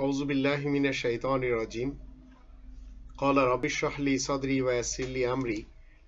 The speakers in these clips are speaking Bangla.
أعوذ بالله من الشيطان الرجيم قال رب اشرح لي صدري ويسر لي أمري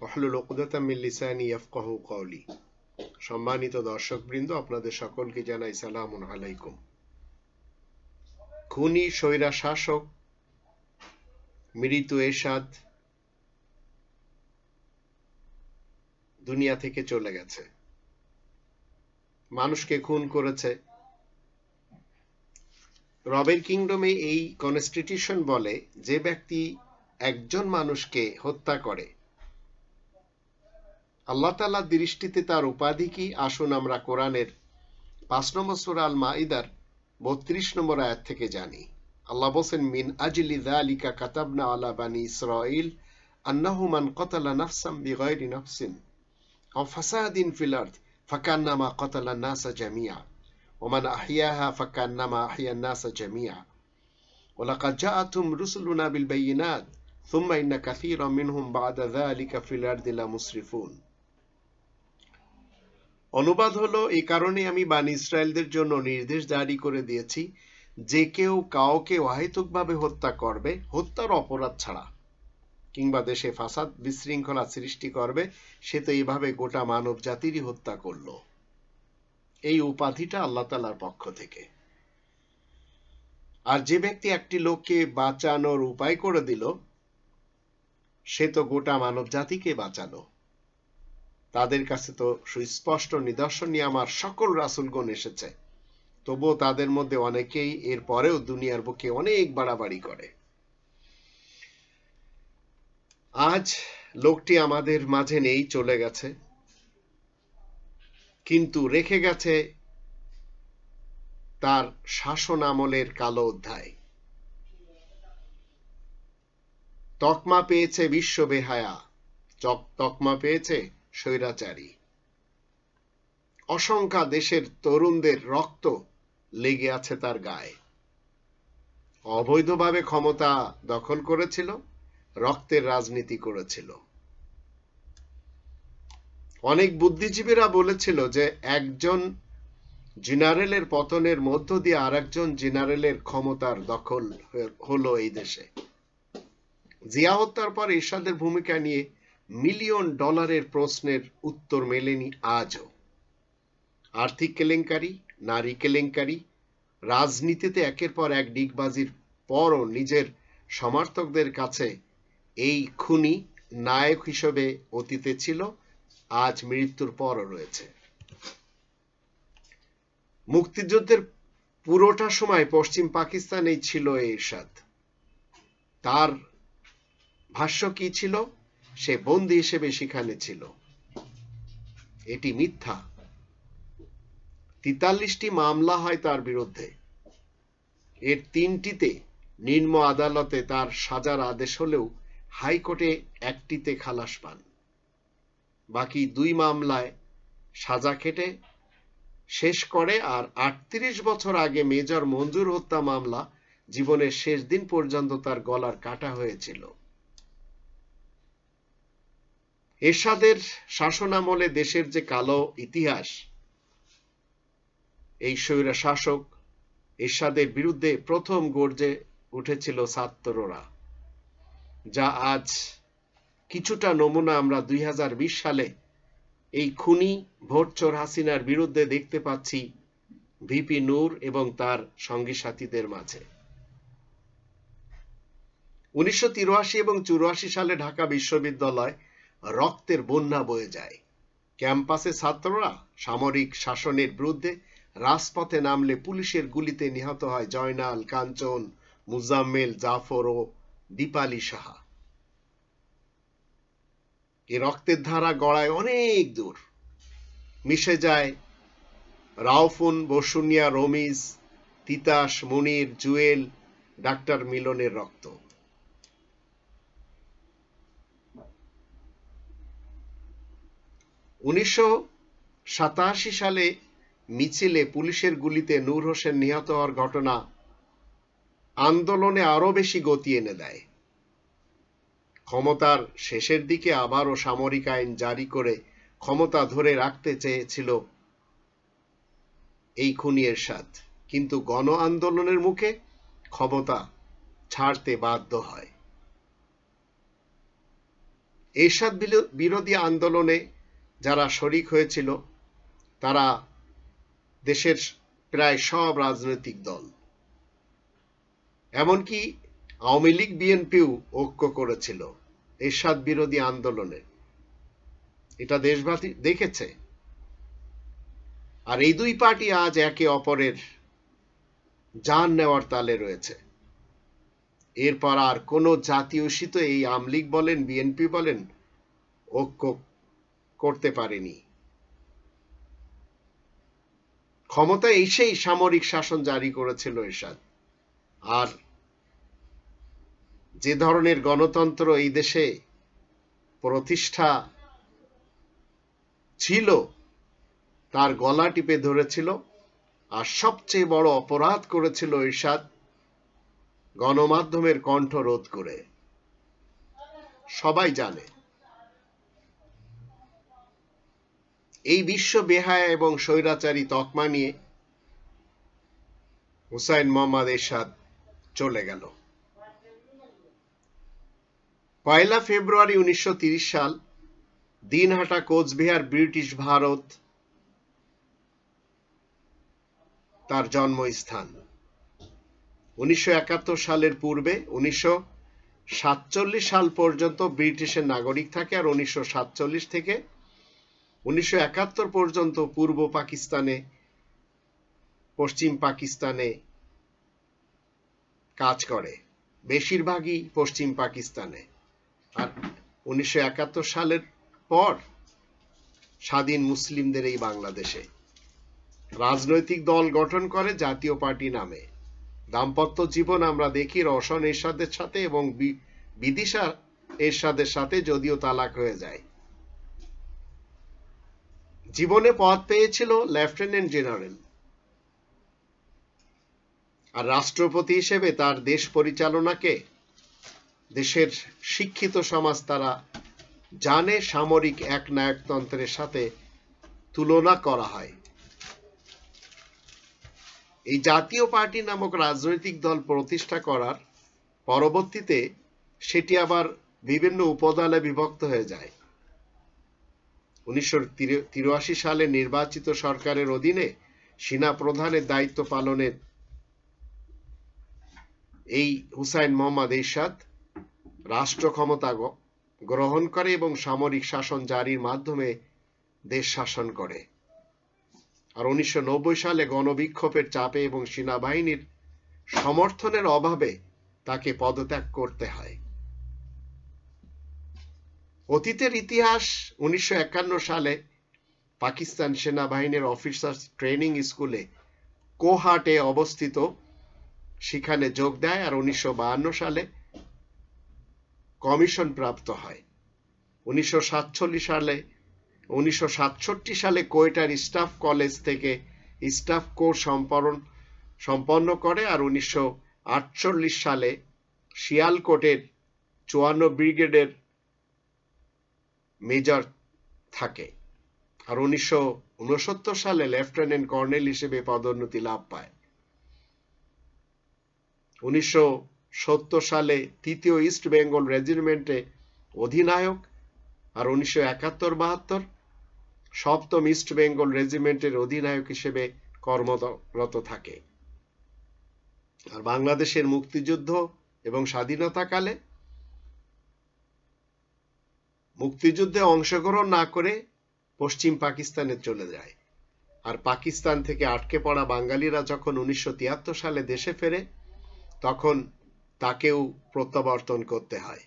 واحلل عقدة من لساني يفقهوا قولي সম্মানিত দর্শকবৃন্দ আপনাদের সকলকে জানাই সালামুন আলাইকুম খুনি স্বৈরা শাসক মৃত এরশাদ দুনিয়া থেকে চলে গেছে মানুষকে খুন করেছে রবের কিংডমে এই কনস্টিটিউশন বলে যে ব্যক্তি একজন মানুষকে হত্যা করে আল্লাহ তালার দৃষ্টিতে তার উপাধি কি আসুন আমরা কোরআনের পাঁচ নম্বর সুর আল মাইদার বত্রিশ নম্বর আয়াত থেকে জানি আল্লাহ বসেন মিন আজিলি আলিকা কাতাবনা আলা বানি ইসরাইল আন্নাহুমান কতালা নাফসাম বিগয়রি নাফসিন ও ফাসাদিন ফিলার্থ ফাকান্নামা নাসা জামিয়া ومن أحياها فكأنما أحيا الناس جميعا ولقد جاءتم رسلنا بالبينات ثم إن كثيرا منهم بعد ذلك في الأرض لمسرفون অনুবাদ হলো এই কারণে আমি বান ইসরায়েলদের জন্য নির্দেশ জারি করে দিয়েছি যে কেউ কাউকে অহেতুকভাবে হত্যা করবে হত্যার অপরাধ ছাড়া কিংবা দেশে ফাসাদ বিশৃঙ্খলা সৃষ্টি করবে সে তো এইভাবে গোটা মানব জাতিরই হত্যা করলো এই উপাধিটা আল্লাহ তালার পক্ষ থেকে আর যে ব্যক্তি একটি লোককে বাঁচানোর উপায় করে দিল সে তো গোটা মানব জাতিকে বাঁচালো তাদের কাছে তো সুস্পষ্ট নিদর্শন নিয়ে আমার সকল রাসুলগণ এসেছে তবুও তাদের মধ্যে অনেকেই এর পরেও দুনিয়ার বুকে অনেক বাড়াবাড়ি করে আজ লোকটি আমাদের মাঝে নেই চলে গেছে কিন্তু রেখে গেছে তার শাসন আমলের কালো অধ্যায় তকমা পেয়েছে বিশ্ব বেহায়া চক তকমা পেয়েছে স্বৈরাচারী অসংখ্যা দেশের তরুণদের রক্ত লেগে আছে তার গায়ে অবৈধভাবে ক্ষমতা দখল করেছিল রক্তের রাজনীতি করেছিল অনেক বুদ্ধিজীবীরা বলেছিল যে একজন জেনারেলের পতনের মধ্য দিয়ে আর একজন জেনারেলের ক্ষমতার দখল হলো এই দেশে জিয়া হত্যার পর এরশাদের ভূমিকা নিয়ে মিলিয়ন ডলারের প্রশ্নের উত্তর মেলেনি আজও আর্থিক কেলেঙ্কারি নারী কেলেঙ্কারি রাজনীতিতে একের পর এক ডিগবাজির পরও নিজের সমর্থকদের কাছে এই খুনি নায়ক হিসেবে অতীতে ছিল আজ মৃত্যুর পরও রয়েছে মুক্তিযুদ্ধের পুরোটা সময় পশ্চিম পাকিস্তানেই ছিল এরশাদ তার ভাষ্য কি ছিল সে বন্দি হিসেবে সেখানে ছিল এটি মিথ্যা তেতাল্লিশটি মামলা হয় তার বিরুদ্ধে এর তিনটিতে নিম্ন আদালতে তার সাজার আদেশ হলেও হাইকোর্টে একটিতে খালাস পান বাকি দুই মামলায় সাজা খেটে শেষ করে আর আটত্রিশ বছর আগে মেজর মঞ্জুর হত্যা মামলা জীবনের শেষ দিন পর্যন্ত তার গলার কাটা হয়েছিল এরশাদের শাসনামলে দেশের যে কালো ইতিহাস এই সৈরা শাসক এরশাদের বিরুদ্ধে প্রথম গর্জে উঠেছিল ছাত্ররা যা আজ কিছুটা নমুনা আমরা দুই সালে এই খুনি ভোটচোর হাসিনার বিরুদ্ধে দেখতে পাচ্ছি ভিপি নূর এবং তার সঙ্গী সাথীদের মাঝে উনিশশো এবং চুরাশি সালে ঢাকা বিশ্ববিদ্যালয় রক্তের বন্যা বয়ে যায় ক্যাম্পাসে ছাত্ররা সামরিক শাসনের বিরুদ্ধে রাজপথে নামলে পুলিশের গুলিতে নিহত হয় জয়নাল কাঞ্চন মুজাম্মেল জাফর ও দীপালি সাহা এই রক্তের ধারা গড়ায় অনেক দূর মিশে যায় রাউফুন বসুনিয়া রমিজ তিতাস মনির জুয়েল ডাক্তার মিলনের রক্ত উনিশশো সালে মিছিলে পুলিশের গুলিতে নূর হোসেন নিহত হওয়ার ঘটনা আন্দোলনে আরও বেশি গতি এনে দেয় ক্ষমতার শেষের দিকে আবারও সামরিক আইন জারি করে ক্ষমতা ধরে রাখতে চেয়েছিল এই খুনি এরশাদ কিন্তু গণ আন্দোলনের মুখে ক্ষমতা ছাড়তে বাধ্য হয় এরশাদ বিরোধী আন্দোলনে যারা শরিক হয়েছিল তারা দেশের প্রায় সব রাজনৈতিক দল এমনকি আওয়ামী লীগ বিএনপিও ঐক্য করেছিল এরশাদ বিরোধী আন্দোলনে এটা দেশবাসী দেখেছে আর এই দুই পার্টি আজ একে অপরের যান নেওয়ার তালে রয়েছে এরপর আর কোন জাতীয় শীত এই আমলিগ বলেন বিএনপি বলেন ঐক্য করতে পারেনি ক্ষমতা এসেই সামরিক শাসন জারি করেছিল এরশাদ আর যে ধরনের গণতন্ত্র এই দেশে প্রতিষ্ঠা ছিল তার গলা টিপে ধরেছিল আর সবচেয়ে বড় অপরাধ করেছিল ঈশাদ গণমাধ্যমের কণ্ঠ রোধ করে সবাই জানে এই বিশ্ব বেহায়া এবং স্বৈরাচারী তকমা নিয়ে হুসাইন মোহাম্মদ এরশাদ চলে গেল পয়লা ফেব্রুয়ারি উনিশশো সাল দিনহাটা কোচবিহার ব্রিটিশ ভারত তার জন্মস্থান উনিশশো সালের পূর্বে উনিশশো সাল পর্যন্ত ব্রিটিশের নাগরিক থাকে আর উনিশশো থেকে উনিশশো পর্যন্ত পূর্ব পাকিস্তানে পশ্চিম পাকিস্তানে কাজ করে বেশিরভাগই পশ্চিম পাকিস্তানে আর উনিশশো সালের পর স্বাধীন মুসলিমদের এই বাংলাদেশে রাজনৈতিক দল গঠন করে জাতীয় পার্টি নামে দাম্পত্য জীবন আমরা দেখি রসন এরশাদের সাথে এবং বিদিশা এরশাদের সাথে যদিও তালাক হয়ে যায় জীবনে পদ পেয়েছিল লেফটেন্যান্ট জেনারেল আর রাষ্ট্রপতি হিসেবে তার দেশ পরিচালনাকে দেশের শিক্ষিত সমাজ তারা জানে সামরিক এক নায়কতন্ত্রের সাথে তুলনা করা হয় এই জাতীয় পার্টি নামক রাজনৈতিক দল প্রতিষ্ঠা করার পরবর্তীতে সেটি আবার বিভিন্ন উপদলে বিভক্ত হয়ে যায় উনিশশো সালে নির্বাচিত সরকারের অধীনে সেনা প্রধানের দায়িত্ব পালনের এই হুসাইন মোহাম্মদ এরশাদ রাষ্ট্র ক্ষমতা গ্রহণ করে এবং সামরিক শাসন জারির মাধ্যমে দেশ শাসন করে আর উনিশশো সালে গণবিক্ষোভের চাপে এবং সেনাবাহিনীর সমর্থনের অভাবে তাকে পদত্যাগ করতে হয় অতীতের ইতিহাস উনিশশো সালে পাকিস্তান সেনাবাহিনীর অফিসার্স ট্রেনিং স্কুলে কোহাটে অবস্থিত সেখানে যোগ দেয় আর উনিশশো সালে কমিশন প্রাপ্ত হয় উনিশশো সালে উনিশশো সালে কোয়েটার স্টাফ কলেজ থেকে স্টাফ কোর্স সম্পন্ন সম্পন্ন করে আর উনিশশো সালে শিয়ালকোটের চুয়ান্ন ব্রিগেডের মেজর থাকে আর উনিশশো সালে লেফটেন্যান্ট কর্নেল হিসেবে পদোন্নতি লাভ পায় উনিশশো সত্তর সালে তৃতীয় ইস্ট বেঙ্গল রেজিমেন্টে অধিনায়ক আর উনিশশো একাত্তর বাহাত্তর সপ্তম ইস্ট বেঙ্গল রেজিমেন্টের অধিনায়ক হিসেবে কর্মরত থাকে আর বাংলাদেশের মুক্তিযুদ্ধ এবং স্বাধীনতাকালে মুক্তিযুদ্ধে অংশগ্রহণ না করে পশ্চিম পাকিস্তানে চলে যায় আর পাকিস্তান থেকে আটকে পড়া বাঙালিরা যখন উনিশশো সালে দেশে ফেরে তখন তাকেও প্রত্যাবর্তন করতে হয়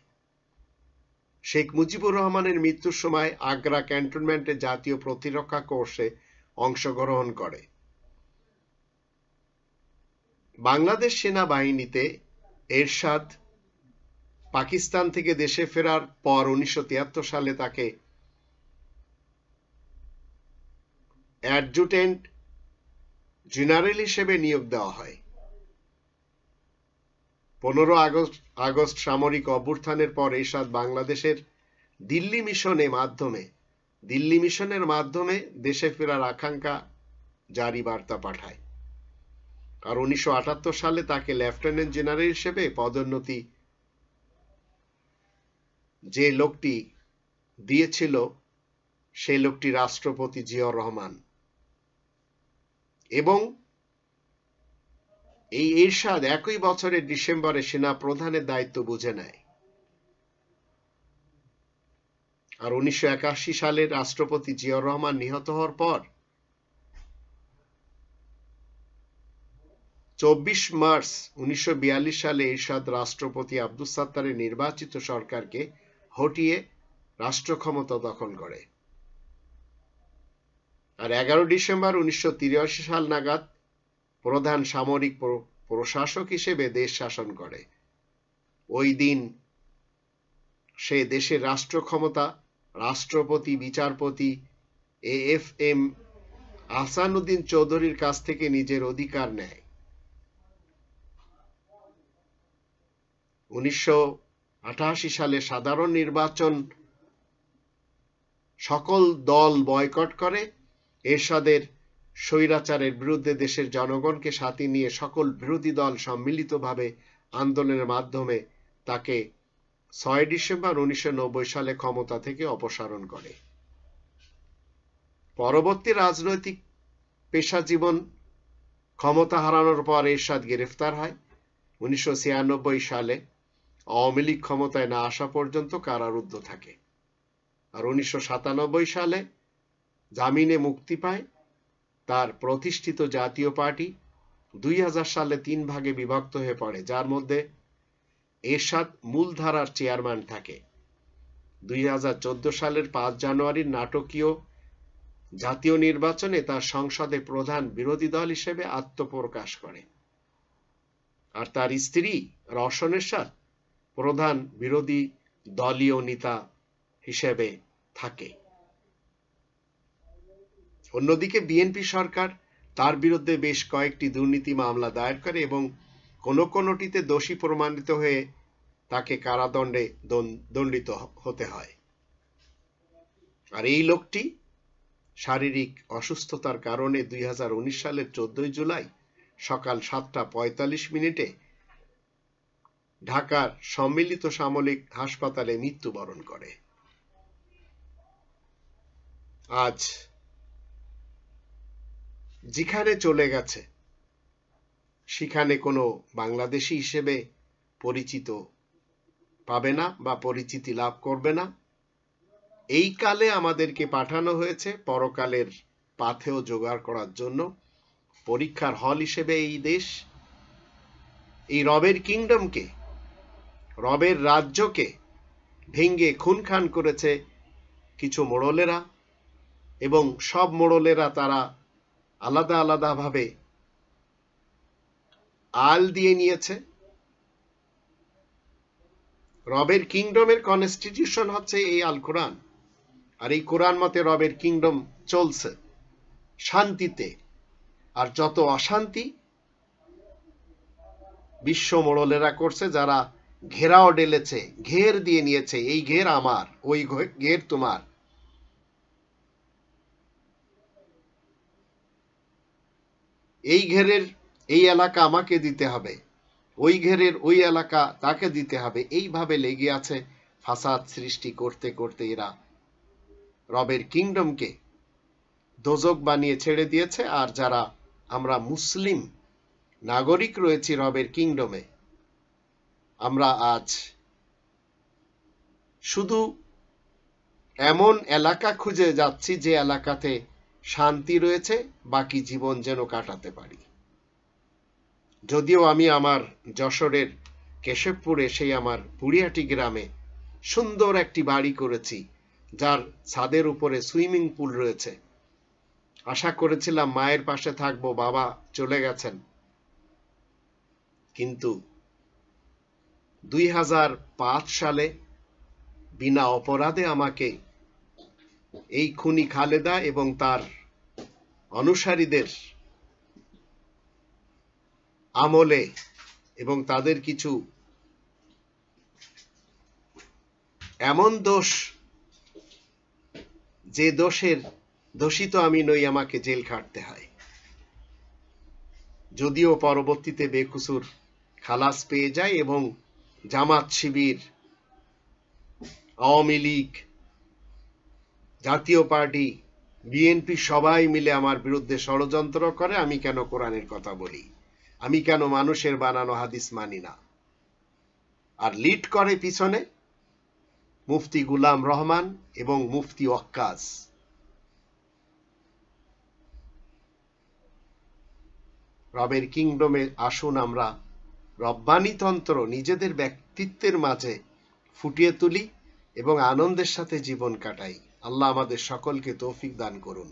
শেখ মুজিবুর রহমানের মৃত্যুর সময় আগ্রা ক্যান্টনমেন্টে জাতীয় প্রতিরক্ষা কোর্সে অংশগ্রহণ করে বাংলাদেশ সেনাবাহিনীতে এরশাদ পাকিস্তান থেকে দেশে ফেরার পর উনিশশো সালে তাকে অ্যাডজুটেন্ট জেনারেল হিসেবে নিয়োগ দেওয়া হয় পনেরো আগস্ট আগস্ট সামরিক অভ্যুত্থানের পর এরশাদ বাংলাদেশের দিল্লি মিশনে মাধ্যমে দিল্লি মিশনের মাধ্যমে দেশে ফেরার আকাঙ্ক্ষা জারি বার্তা পাঠায় আর উনিশশো সালে তাকে লেফটেন্যান্ট জেনারেল হিসেবে পদোন্নতি যে লোকটি দিয়েছিল সেই লোকটি রাষ্ট্রপতি জিয়াউর রহমান এবং এই এরশাদ একই বছরের ডিসেম্বরে সেনা প্রধানের দায়িত্ব বুঝে নেয় আর উনিশশো সালে রাষ্ট্রপতি জিয়াউর রহমান নিহত হওয়ার পর চব্বিশ মার্চ উনিশশো সালে এরশাদ রাষ্ট্রপতি আব্দুল সাত্তারের নির্বাচিত সরকারকে হটিয়ে রাষ্ট্র ক্ষমতা দখল করে আর এগারো ডিসেম্বর উনিশশো সাল নাগাদ প্রধান সামরিক প্রশাসক হিসেবে দেশ শাসন করে ওই দিন সে দেশের রাষ্ট্র ক্ষমতা রাষ্ট্রপতি বিচারপতি এ এফ এম আহসানুদ্দিন চৌধুরীর কাছ থেকে নিজের অধিকার নেয় উনিশশো সালে সাধারণ নির্বাচন সকল দল বয়কট করে এরশাদের স্বৈরাচারের বিরুদ্ধে দেশের জনগণকে সাথে নিয়ে সকল বিরোধী দল সম্মিলিতভাবে আন্দোলনের মাধ্যমে তাকে ছয় ডিসেম্বর উনিশশো সালে ক্ষমতা থেকে অপসারণ করে পরবর্তী রাজনৈতিক পেশা জীবন ক্ষমতা হারানোর পর এরশাদ গ্রেফতার হয় উনিশশো সালে আওয়ামী লীগ ক্ষমতায় না আসা পর্যন্ত কারারুদ্ধ থাকে আর উনিশশো সালে জামিনে মুক্তি পায় তার প্রতিষ্ঠিত জাতীয় পার্টি দুই সালে তিন ভাগে বিভক্ত হয়ে পড়ে যার মধ্যে এরশাদ মূলধারার চেয়ারম্যান থাকে দুই সালের পাঁচ জানুয়ারির নাটকীয় জাতীয় নির্বাচনে তার সংসদে প্রধান বিরোধী দল হিসেবে আত্মপ্রকাশ করে আর তার স্ত্রী রওশন এরশাদ প্রধান বিরোধী দলীয় নেতা হিসেবে থাকে অন্যদিকে বিএনপি সরকার তার বিরুদ্ধে বেশ কয়েকটি দুর্নীতি মামলা দায়ের করে এবং কোনো কোনোটিতে দোষী প্রমাণিত হয়ে তাকে কারাদণ্ডে দণ্ডিত হতে হয় আর এই লোকটি শারীরিক অসুস্থতার কারণে দুই সালের চোদ্দই জুলাই সকাল সাতটা পঁয়তাল্লিশ মিনিটে ঢাকার সম্মিলিত সামরিক হাসপাতালে মৃত্যুবরণ করে আজ যেখানে চলে গেছে সেখানে কোনো বাংলাদেশি হিসেবে পরিচিত পাবে না বা পরিচিতি লাভ করবে না এই কালে আমাদেরকে পাঠানো হয়েছে পরকালের পাথেও জোগাড় করার জন্য পরীক্ষার হল হিসেবে এই দেশ এই রবের কিংডমকে রবের রাজ্যকে ভেঙ্গে খুন খান করেছে কিছু মোড়লেরা এবং সব মোড়লেরা তারা আলাদা আলাদাভাবে আল দিয়ে নিয়েছে রবের কিংডমের কনস্টিটিউশন হচ্ছে এই আল কোরআন আর এই কোরআন মতে রবের কিংডম চলছে শান্তিতে আর যত অশান্তি বিশ্ব মোড়লেরা করছে যারা ঘেরাও ডেলেছে ঘের দিয়ে নিয়েছে এই ঘের আমার ওই ঘের তোমার এই ঘেরের এই এলাকা আমাকে দিতে হবে ওই ঘেরের ওই এলাকা তাকে দিতে হবে এইভাবে লেগে আছে ফাসাদ সৃষ্টি করতে করতে এরা রবের কিংডমকে দোজক বানিয়ে ছেড়ে দিয়েছে আর যারা আমরা মুসলিম নাগরিক রয়েছি রবের কিংডমে আমরা আজ শুধু এমন এলাকা খুঁজে যাচ্ছি যে এলাকাতে শান্তি রয়েছে বাকি জীবন যেন কাটাতে পারি যদিও আমি আমার যশোরের কেশবপুরে সেই আমার পুরিয়াটি গ্রামে সুন্দর একটি বাড়ি করেছি যার ছাদের উপরে সুইমিং পুল রয়েছে আশা করেছিলাম মায়ের পাশে থাকব বাবা চলে গেছেন কিন্তু দুই সালে বিনা অপরাধে আমাকে এই খুনি খালেদা এবং তার অনুসারীদের আমলে এবং তাদের কিছু এমন দোষ যে দোষের দোষিত আমি নই আমাকে জেল খাটতে হয় যদিও পরবর্তীতে বেকুসুর খালাস পেয়ে যায় এবং জামাত শিবির আওয়ামী লীগ জাতীয় পার্টি বিএনপি সবাই মিলে আমার বিরুদ্ধে ষড়যন্ত্র করে আমি কেন কোরআনের কথা বলি আমি কেন মানুষের বানানো হাদিস মানি না আর লিড করে পিছনে মুফতি গুলাম রহমান এবং মুফতি অক্কাস রবের কিংডমে আসুন আমরা রব্বানিতন্ত্র নিজেদের ব্যক্তিত্বের মাঝে ফুটিয়ে তুলি এবং আনন্দের সাথে জীবন কাটাই আল্লাহ আমাদের সকলকে তৌফিক দান করুন